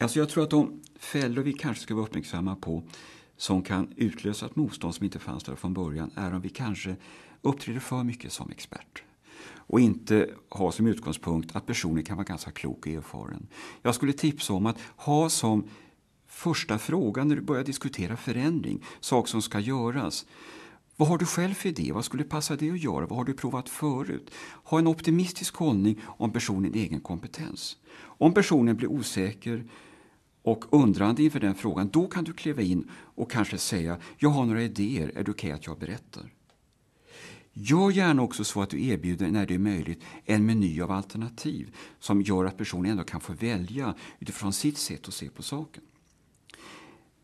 Alltså jag tror att de fällor vi kanske ska vara uppmärksamma på som kan utlösa ett motstånd som inte fanns där från början är om vi kanske uppträder för mycket som expert och inte ha som utgångspunkt att personen kan vara ganska klok och erfaren. Jag skulle tipsa om att ha som första fråga när du börjar diskutera förändring, saker som ska göras. Vad har du själv för idé? Vad skulle passa dig att göra? Vad har du provat förut? Ha en optimistisk hållning om personens egen kompetens. Om personen blir osäker och undrande inför den frågan, då kan du kliva in och kanske säga jag har några idéer, är det okej okay att jag berättar? Gör gärna också så att du erbjuder, när det är möjligt, en meny av alternativ som gör att personen ändå kan få välja utifrån sitt sätt att se på saken.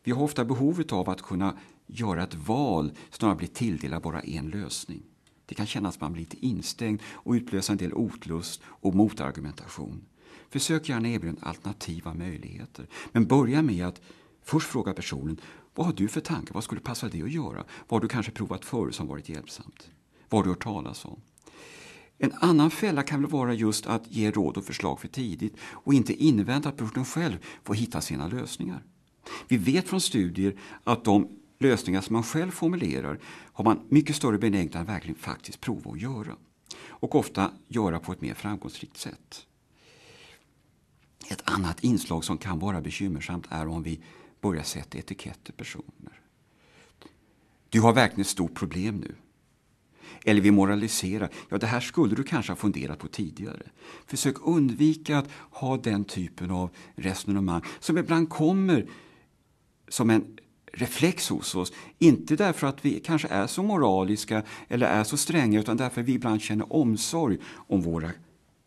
Vi har ofta behovet av att kunna göra ett val snarare bli tilldelad bara en lösning. Det kan kännas att man blir lite instängd och utlösa en del otlust och motargumentation. Försök gärna erbjuda alternativa möjligheter. Men börja med att först fråga personen vad har du för tankar? Vad skulle passa dig att göra? Vad har du kanske provat förut som varit hjälpsamt? Vad har du hört talas om? En annan fälla kan väl vara just att ge råd och förslag för tidigt och inte invänta att personen själv får hitta sina lösningar. Vi vet från studier att de lösningar som man själv formulerar har man mycket större benägenhet att verkligen faktiskt prova att göra. Och ofta göra på ett mer framgångsrikt sätt annat inslag som kan vara bekymmersamt är om vi börjar sätta etiketter personer. Du har verkligen ett stort problem nu. Eller vi moraliserar. Ja, det här skulle du kanske ha funderat på tidigare. Försök undvika att ha den typen av resonemang som ibland kommer som en reflex hos oss. Inte därför att vi kanske är så moraliska eller är så stränga utan därför att vi ibland känner omsorg om våra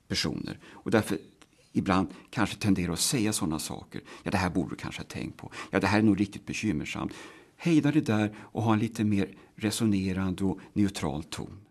personer. Och därför ibland kanske tenderar att säga sådana saker. Ja, det här borde du kanske ha tänkt på. Ja, det här är nog riktigt bekymmersamt. Hejda det där och ha en lite mer resonerande och neutral ton.